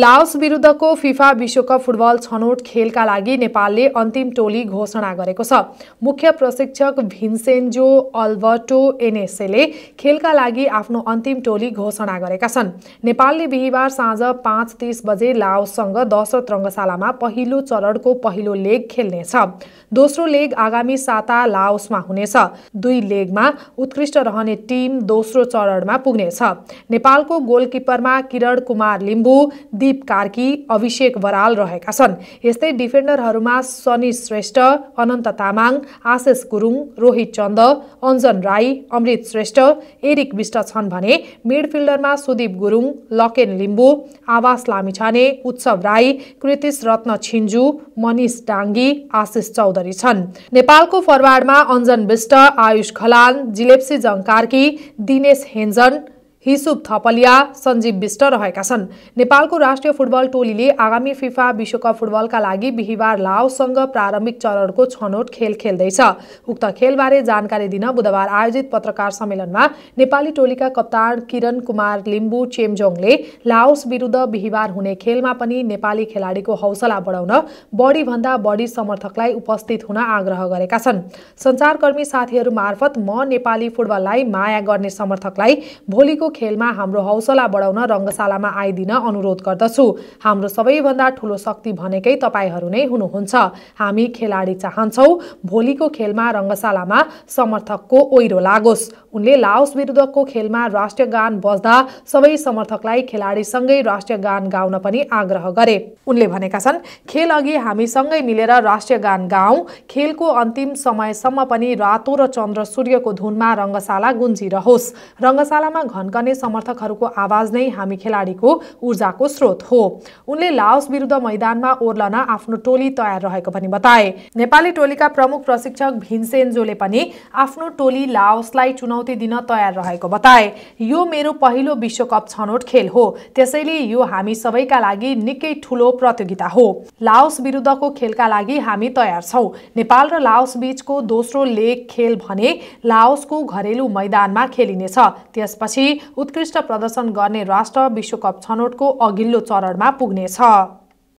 Laos विरुद्धको FIFA विश्वकप football छनौट खेलका लागि नेपालले अन्तिम टोली घोषणा गरेको छ मुख्य प्रशिक्षक भिन्सेन्जो अल्बर्टो एनेसेले खेलका लागि आफ्नो अन्तिम टोली घोषणा गरेका छन् नेपालले बिहिबार साँझ पाँच तिस बजे लाओससँग दशरथ रङ्गशालामा पहिलो चरणको पहिलो लेग खेल्नेछ दोस्रो लेग आगामी साता लाओसमा हुनेछ दुई लेगमा उत्कृष्ट रहने टिम दोस्रो चरणमा पुग्नेछ नेपालको गोलकिपरमा किरण कुमार लिम्बू दिलीप कार्की अभिषेक बराल रहेका छन् यस्तै डिफेन्डरहरूमा सनी श्रेष्ठ अनन्त तामाङ आशिष गुरुङ रोहित चन्द अञ्जन राई अमृत श्रेष्ठ एरिक विष्ट छन् भने मिडफिल्डरमा सुदीप गुरुङ लकेन लिम्बू आवास लामिछाने उत्सव राई कृतिश रत्न छिन्जु मनिष डाङ्गी आशिष चौधरी छन् नेपालको फरवार्डमा अञ्जन विष्ट आयुष खलान जिलेप्सी जङ कार्की दिनेश हेन्जन हिसुप थपलिया सञ्जीव विष्ट रहेका छन् नेपालको राष्ट्रिय फुटबल टोलीले आगामी फिफा विश्वकप फुटबलका लागि बिहिबार लाओसँग प्रारम्भिक चरणको छनौट खेल खेल्दैछ उक्त खेलबारे जानकारी दिन बुधबार आयोजित पत्रकार सम्मेलनमा नेपाली टोलीका कप्तान किरण कुमार लिम्बु चेमजोङले लाओस विरुद्ध बिहिबार हुने खेलमा पनि नेपाली खेलाडीको हौसला बढाउन बढीभन्दा बढी समर्थकलाई उपस्थित हुन आग्रह गरेका छन् सञ्चारकर्मी साथीहरू मार्फत म नेपाली फुटबललाई माया गर्ने समर्थकलाई भोलिको खेलमा हाम्रो हौसला बढाउन रङ्गशालामा आइदिन अनुरोध गर्दछु हाम्रो सबैभन्दा ठुलो शक्ति भनेकै तपाईँहरू नै हुनुहुन्छ हामी खेलाडी चाहन्छौँ भोलिको खेलमा रङ्गशालामा समर्थकको ओहिरो लागोस् उनले लाओस विरुद्धको खेलमा राष्ट्रिय गान बज्दा सबै समर्थकलाई खेलाडीसँगै राष्ट्रिय गान गाउन पनि आग्रह गरे उनले भनेका छन् खेल अघि हामी सँगै मिलेर राष्ट्रिय गान गाउँ खेलको अन्तिम समयसम्म पनि रातो र चन्द्र सूर्यको धुनमा रङ्गशाला गुन्जिरहोस् रङ्गशालामा घन गर्ने समर्थकहरूको आवाज नै हामी खेलाडीको ऊर्जाको स्रोत हो उनले लाओस विरुद्ध मैदानमा ओर्लन आफ्नो टोली तयार रहेको पनि बताए नेपाली टोलीका प्रमुख प्रशिक्षक भिन्सेन्जोले पनि आफ्नो टोली लाओसलाई चुनौती दिन तयार रहेको बताए यो मेरो पहिलो विश्वकप छनौट खेल हो त्यसैले यो हामी सबैका लागि निकै ठुलो प्रतियोगिता हो लाओस विरुद्धको खेलका लागि हामी तयार छौँ नेपाल र लाओस बीचको दोस्रो लेग खेल भने लाओसको घरेलु मैदानमा खेलिनेछ त्यसपछि उत्कृष्ट प्रदर्शन गर्ने राष्ट्र विश्वकप छनौटको अघिल्लो चरणमा पुग्नेछ